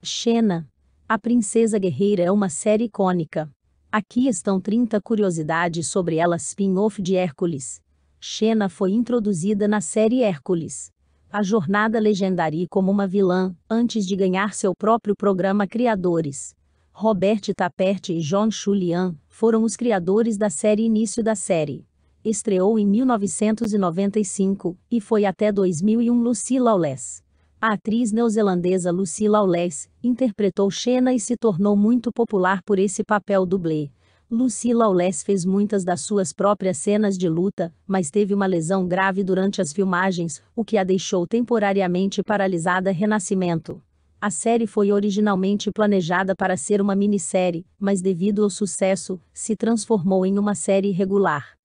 Xena. A Princesa Guerreira é uma série icônica. Aqui estão 30 curiosidades sobre ela spin-off de Hércules. Xena foi introduzida na série Hércules. A jornada legendaria como uma vilã, antes de ganhar seu próprio programa Criadores. Robert Tapert e John Shulian foram os criadores da série Início da série. Estreou em 1995 e foi até 2001 Lucila Lawless. A atriz neozelandesa Lucy Lawless interpretou Xena e se tornou muito popular por esse papel dublê. Lucy Lawless fez muitas das suas próprias cenas de luta, mas teve uma lesão grave durante as filmagens, o que a deixou temporariamente paralisada Renascimento. A série foi originalmente planejada para ser uma minissérie, mas devido ao sucesso, se transformou em uma série regular.